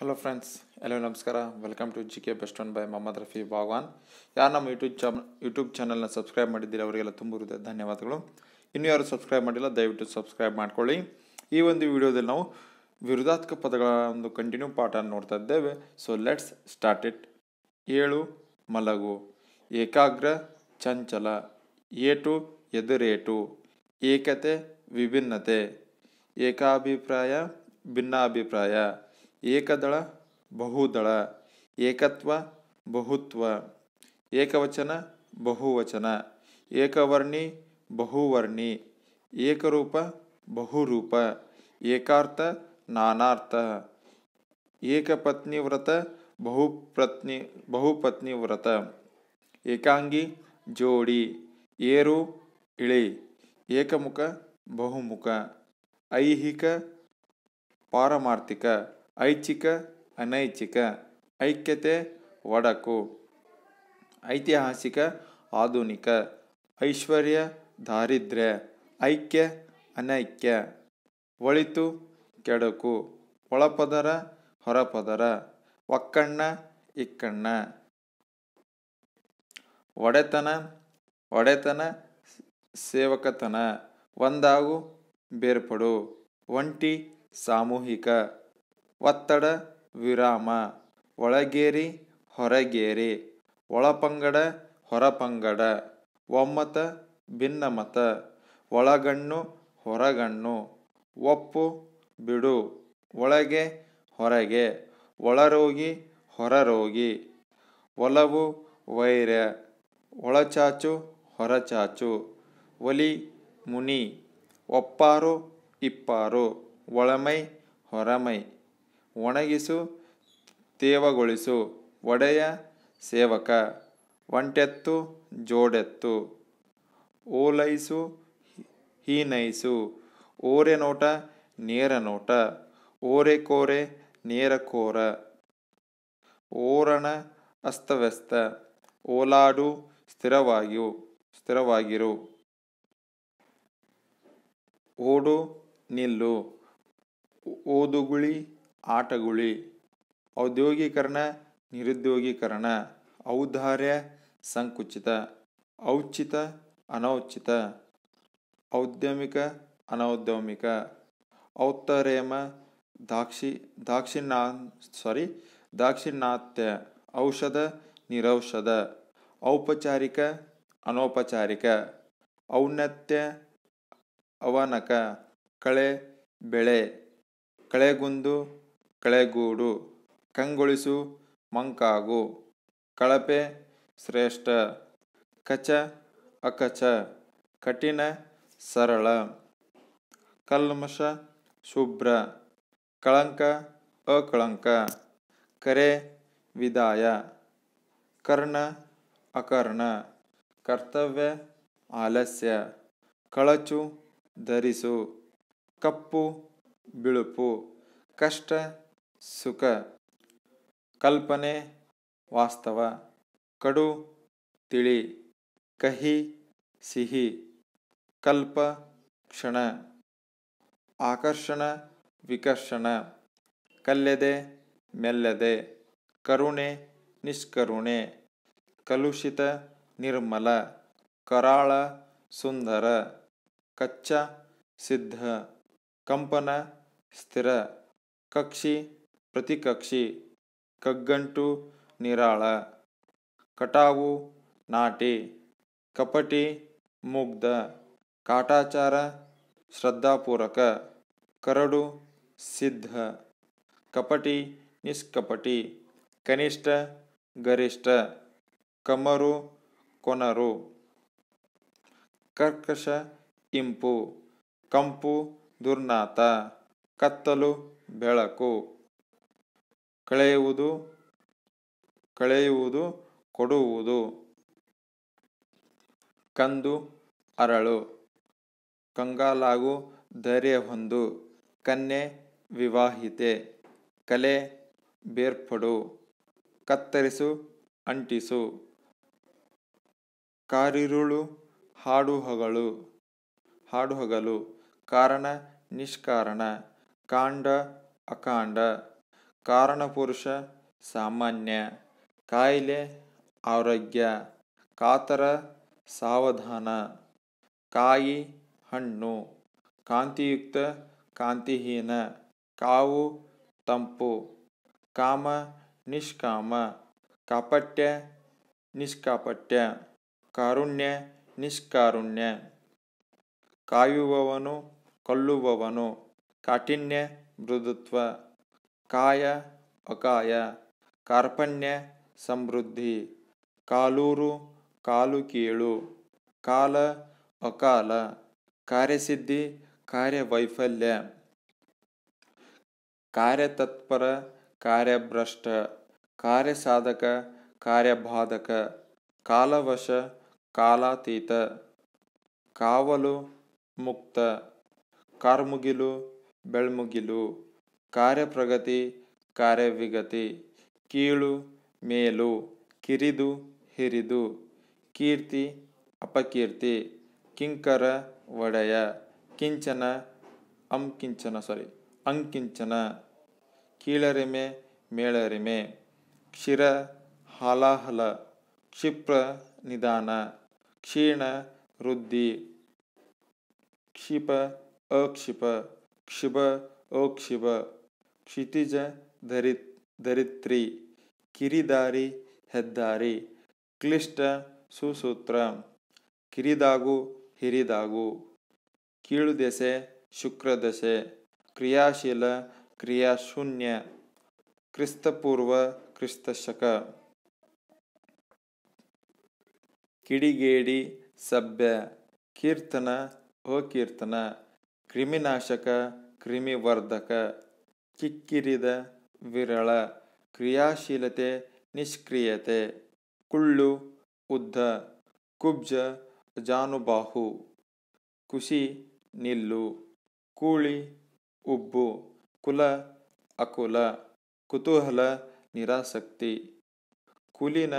hello friends ಎಲ್ಲೋ ನಮಸ್ಕಾರ welcome to G K best one by Mohammad Rafi Bhagwan ಯಾರು ನಮ್ಮ ಯೂಟ್ಯೂಬ್ ಚಮ್ ಯೂಟ್ಯೂಬ್ ಚಾನಲ್ನ ಸಬ್ಸ್ಕ್ರೈಬ್ ಮಾಡಿದ್ದೀರಿ ಅವರಿಗೆಲ್ಲ ತುಂಬ ಧನ್ಯವಾದಗಳು ಇನ್ನೂ ಯಾರು ಸಬ್ಸ್ಕ್ರೈಬ್ ಮಾಡಿಲ್ಲ ದಯವಿಟ್ಟು ಸಬ್ಸ್ಕ್ರೈಬ್ ಮಾಡ್ಕೊಳ್ಳಿ ಈ ಒಂದು ವಿಡಿಯೋದಲ್ಲಿ ನಾವು ವಿರುದ್ಧಾತ್ಮಕ ಪದಗಳ ಒಂದು ಕಂಟಿನ್ಯೂ ಪಾಠ ನೋಡ್ತಾ ಇದ್ದೇವೆ ಸೊ ಲೆಟ್ಸ್ ಸ್ಟಾರ್ಟ್ ಇಟ್ ಏಳು ಮಲಗು ಏಕಾಗ್ರ ಚಂಚಲ ಏಟು ಎದುರೇಟು ಏಕತೆ ವಿಭಿನ್ನತೆ ಏಕಾಭಿಪ್ರಾಯ ಭಿನ್ನಾಭಿಪ್ರಾಯ ಏಕದಳ ಬಹುದಳ ಏಕತ್ವ ಬಹುತ್ವ ಏಕವಚನ ಬಹುವಚನ ಏಕವರ್ಣಿ ಬಹುವರ್ಣಿ ಏಕರೂಪ ಬಹುರೂಪ ಏಕಾರ್ಥ ನಾನಾರ್ಥ ಏಕಪತ್ನಿವ್ರತ ಬಹುಪ್ರತ್ನಿ ಬಹುಪತ್ನಿವ್ರತ ಏಕಾಂಗಿ ಜೋಡಿ ಏರು ಇಳಿ ಏಕಮುಖ ಬಹುಮುಖ ಐಹಿಕ ಪಾರಮಾರ್ಥಿಕ ಐಚ್ಛಿಕ ಅನೈಚ್ಛಿಕ ಐಕ್ಯತೆ ಒಡಕು ಐತಿಹಾಸಿಕ ಆಧುನಿಕ ಐಶ್ವರ್ಯ ದಾರಿದ್ರ್ಯ ಐಕ್ಯ ಅನೈಕ್ಯ ಒಳಿತು ಕೆಡಕು ಒಳಪದರ ಹೊರಪದರ ಒಕ್ಕಣ್ಣ ಇಕ್ಕಣ್ಣ ಒಡೆತನ ಒಡೆತನ ಸೇವಕತನ ಒಂದಾಗು ಬೇರ್ಪಡು ಒಂಟಿ ಸಾಮೂಹಿಕ ಒತ್ತಡ ವಿರಾಮ ಒಳಗೇರಿ ಹೊರಗೇರಿ ಒಳಪಂಗಡ ಹೊರಪಂಗಡ ಒಮ್ಮತ ಭಿನ್ನಮತ ಒಳಗಣ್ಣು ಹೊರಗಣ್ಣು ಒಪ್ಪು ಬಿಡು ಒಳಗೆ ಹೊರಗೆ ಒಳರೋಗಿ ಹೊರರೋಗಿ ಒಲವು ವೈರ್ಯ ಒಳಚಾಚು ಹೊರಚಾಚು ಒಲಿ ಮುನಿ ಒಪ್ಪಾರು ಇಪ್ಪಾರು ಒಳಮೈ ಹೊರಮೈ ಒಣಗಿಸು ತೇವಗೊಳಿಸು ಒಡೆಯ ಸೇವಕ ಒಂಟೆತ್ತು ಜೋಡೆತ್ತು ಓಲೈಸು ಹೀನೈಸು ಓರೆ ನೋಟ ನೇರ ನೋಟ ಓರೆ ಕೋರೆ ನೇರ ಓರಣ ಅಸ್ತವ್ಯಸ್ತ ಓಲಾಡು ಸ್ಥಿರವಾಗಿಯು ಸ್ಥಿರವಾಗಿರು ಓಡು ನಿಲ್ಲು ಓದುಗುಳಿ ಆಟಗುಳಿ ಔದ್ಯೋಗೀಕರಣ ನಿರುದ್ಯೋಗೀಕರಣ ಔದಾರ್ಯ ಸಂಕುಚಿತ ಔಚಿತ ಅನೌಚಿತ ಔದ್ಯಮಿಕ ಅನೌದ್ಯಮಿಕ ಔತ್ತರೇಮ ದಾಕ್ಷಿ ದಾಕ್ಷಿಣಾ ಸಾರಿ ದಾಕ್ಷಿಣಾತ್ಯ ಔಷಧ ನಿರೌಷಧ ಔಪಚಾರಿಕ ಅನೌಪಚಾರಿಕ ಔನ್ನತ್ಯ ಅವನಕ ಕಳೆ ಬೆಳೆ ಕಳೆಗುಂದು ಕಳೆಗೂಡು ಕಂಗೊಳಿಸು ಮಂಕಾಗು ಕಳಪೆ ಶ್ರೇಷ್ಠ ಕಚ ಅಕಚ ಕಠಿಣ ಸರಳ ಕಲ್ಮಶ ಶುಭ್ರ ಕಳಂಕ ಅಕಳಂಕ ಕರೆ ವಿದಾಯ ಕರ್ಣ ಅಕರ್ಣ ಕರ್ತವ್ಯ ಆಲಸ್ಯ ಕಳಚು ಧರಿಸು ಕಪ್ಪು ಬಿಳುಪು ಕಷ್ಟ ಸುಖ ಕಲ್ಪನೆ ವಾಸ್ತವ ಕಡು ತಿಳಿ ಕಹಿ ಸಿಹಿ ಕಲ್ಪ ಕ್ಷಣ ಆಕರ್ಷಣ ವಿಕರ್ಷಣ ಕಲ್ಲೆದೆ ಮೆಲ್ಲದೆ ಕರುಣೆ ನಿಷ್ಕರುಣೆ ಕಲುಷಿತ ನಿರ್ಮಲ ಕರಾಳ ಸುಂದರ ಕಚ್ಚ ಸಿದ್ಧ ಕಂಪನ ಸ್ಥಿರ ಕಕ್ಷಿ ಪ್ರತಿಕಕ್ಷಿ ಕಗ್ಗಂಟು ನಿರಾಳ ಕಟಾವು ನಾಟಿ ಕಪಟಿ ಮುಗ್ಧ ಕಾಟಾಚಾರ ಶ್ರದ್ಧಾಪೂರಕ ಕರಡು ಸಿದ್ಧ ಕಪಟಿ ನಿಷ್ಕಪಟಿ ಕನಿಷ್ಠ ಗರಿಷ್ಠ ಕಮರು ಕೊನರು ಕರ್ಕಶ ಇಂಪು ಕಂಪು ದುರ್ನಾತ ಕತ್ತಲು ಬೆಳಕು ಕಳೆಯುವುದು ಕಳೆಯುವುದು ಕೊಡುವುದು ಕಂದು ಅರಳು ಕಂಗಾಲಾಗು ಧೈರ್ಯ ಹೊಂದು ಕನ್ಯೆ ವಿವಾಹಿತೆ ಕಲೆ ಬೇರ್ಪಡು ಕತ್ತರಿಸು ಅಂಟಿಸು ಕಾರಿರುಳು ಹಾಡು ಹೊಗಳು ಕಾರಣ ನಿಷ್ಕಾರಣ ಕಾಂಡ ಅಕಾಂಡ ಕಾರಣಪುರುಷ ಸಾಮಾನ್ಯ ಕಾಯಿಲೆ ಆರೋಗ್ಯ ಕಾತರ ಸಾವಧಾನ ಕಾಯಿ ಹಣ್ಣು ಕಾಂತಿಯುಕ್ತ ಕಾಂತಿಹೀನ ಕಾವು ತಂಪು ಕಾಮ ನಿಷ್ಕಾಮ ಕಾಪಟ್ಯ ನಿಷ್ಕಾಪಟ್ಯ ಕಾರುಣ್ಯ ನಿಷ್ಕಾರುಣ್ಯ ಕಾಯುವವನು ಕೊಲ್ಲುವವನು ಕಾಠಿಣ್ಯ ಮೃದುತ್ವ ಕಾಯ ಅಕಾಯ ಕಾರ್ಪಣ್ಯ ಸಮೃದ್ಧಿ ಕಾಲೂರು ಕಾಲು ಕೀಳು ಕಾಲ ಅಕಾಲ ಕಾರ್ಯಸಿದ್ಧಿ ಕಾರ್ಯವೈಫಲ್ಯ ಕಾರ್ಯತತ್ಪರ ಕಾರ್ಯಭ್ರಷ್ಟ ಕಾರ್ಯಸಾಧಕ ಕಾರ್ಯಬಾಧಕ ಕಾಲವಶ ಕಾಲಾತೀತ ಕಾವಲು ಮುಕ್ತ ಕಾರ್ಮುಗಿಲು ಬೆಳ್ಮುಗಿಲು ಕಾರ್ಯಪ್ರಗತಿ ಕಾರ್ಯವಿಗತಿ ಕೀಳು ಮೇಲು ಕಿರಿದು ಹಿರಿದು ಕೀರ್ತಿ ಅಪಕೀರ್ತಿ ಕಿಂಕರ ಒಡೆಯ ಕಿಂಚನ ಅಂಕಿಂಚನ ಸಾರಿ ಅಂಕಿಂಚನ ಕೀಳರಿಮೆ ಮೇಳರಿಮೆ ಕ್ಷಿರ ಹಲಾಹಲ ಕ್ಷಿಪ್ರ ನಿಧಾನ ಕ್ಷೀಣ ವೃದ್ಧಿ ಕ್ಷಿಪ ಅಕ್ಷಿಪ ಕ್ಷಿಪ ಅಕ್ಷಿಪ ಕ್ಷಿತಿಜ ಧರಿತ್ ಧರಿತ್ರಿ ಕಿರಿದಾರಿ ಹೆದ್ದಾರಿ ಕ್ಲಿಷ್ಟ ಸುಸೂತ್ರ ಕಿರಿದಾಗು ಹಿರಿದಾಗು ಕೀಳುದೆಸೆ ಶುಕ್ರದಶೆ ಕ್ರಿಯಾಶೀಲ ಕ್ರಿಯಾಶೂನ್ಯ ಕ್ರಿಸ್ತಪೂರ್ವ ಕ್ರಿಸ್ತಶಕ ಕಿಡಿಗೇಡಿ ಸಭ್ಯ ಕೀರ್ತನ ಅಕೀರ್ತನ ಕ್ರಿಮಿನಾಶಕ ಕ್ರಿಮಿವರ್ಧಕ ಕಿಕ್ಕಿರಿದ ವಿರಳ ಕ್ರಿಯಾಶೀಲತೆ ನಿಷ್ಕ್ರಿಯತೆ ಕುಳ್ಳು ಉದ್ದ ಕುಬ್ಜ ಜಾನುಬಾಹು ಕುಸಿ ನಿಲ್ಲು ಕೂಳಿ ಉಬ್ಬು ಕುಲ ಅಕುಲ ಕುತೂಹಲ ನಿರಾಸಕ್ತಿ ಕುಲಿನ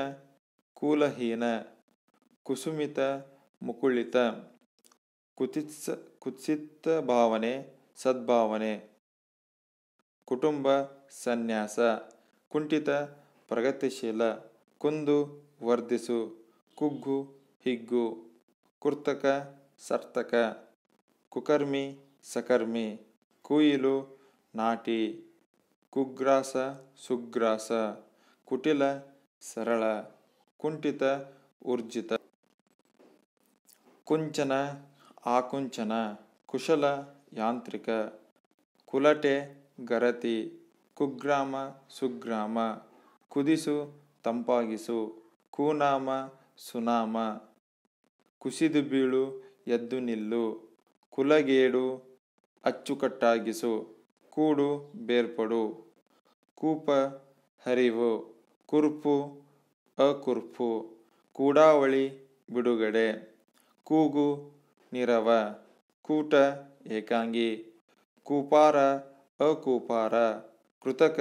ಕೂಲಹೀನ ಕುಸುಮಿತ ಮುಕುಳಿತ ಕುತಿತ್ಸ ಕುತ್ಸಿತ ಭಾವನೆ ಸದ್ಭಾವನೆ ಕುಟುಂಬ ಸನ್ಯಾಸ ಕುಂಠಿತ ಪ್ರಗತಿಶೀಲ ಕುಂದು ವರ್ಧಿಸು ಕುಗ್ಗು ಹಿಗ್ಗು ಕುರ್ತಕ ಸರ್ತಕ ಕುಕರ್ಮಿ ಸಕರ್ಮಿ ಕುಯಿಲು ನಾಟಿ ಕುಗ್ರಾಸ ಸುಗ್ರಾಸ ಕುಟಿಲ ಸರಳ ಕುಂಠಿತ ಊರ್ಜಿತ ಕುಂಚನ ಆಕುಂಚನ ಕುಶಲ ಯಾಂತ್ರಿಕ ಕುಲಟೆ ಗರತಿ ಕುಗ್ರಾಮ ಸುಗ್ರಾಮ ಕುದಿಸು ತಂಪಾಗಿಸು ಕೂನಾಮ ಸುನಾಮ ಕುಸಿದು ಬೀಳು ಎದ್ದು ನಿಲ್ಲು ಕುಲಗೇಡು ಅಚ್ಚುಕಟ್ಟಾಗಿಸು ಕೂಡು ಬೇರ್ಪಡು ಕೂಪ ಹರಿವು ಕುರ್ಪು ಅಕುರ್ಪು ಕೂಡಾವಳಿ ಬಿಡುಗಡೆ ಕೂಗು ನಿರವ ಕೂಟ ಏಕಾಂಗಿ ಕೂಪಾರ ಅಕೂಪಾರ ಕೃತಕ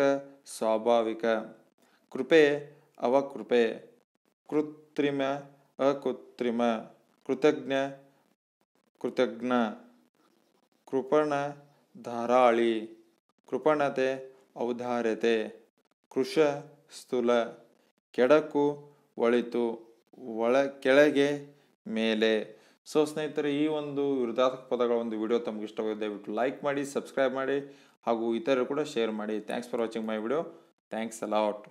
ಸ್ವಾಭಾವಿಕ ಕೃಪೆ ಅವಕೃಪೆ ಕೃತ್ರಿಮ ಅಕೃತ್ರಿಮ ಕೃತಜ್ಞ ಕೃತಜ್ಞ ಕೃಪಣ ಧಾರಾಳಿ ಕೃಪಣತೆ ಔದಾರ್ಯತೆ ಕೃಶ ಸ್ಥೂಲ ಕೆಡಕು ಒಳಿತು ಒಳ ಕೆಳಗೆ ಮೇಲೆ ಸೊ ಸ್ನೇಹಿತರೆ ಈ ಒಂದು ವಿರುದ್ಧಾತ್ಮಕ ಪದಗಳ ಒಂದು ವಿಡಿಯೋ ತಮಗೆ ಇಷ್ಟವಾಗಿದೆ ದಯವಿಟ್ಟು ಲೈಕ್ ಮಾಡಿ ಸಬ್ಸ್ಕ್ರೈಬ್ ಮಾಡಿ ಹಾಗೂ ಇತರರು ಕೂಡ ಶೇರ್ ಮಾಡಿ thanks for watching my video thanks allot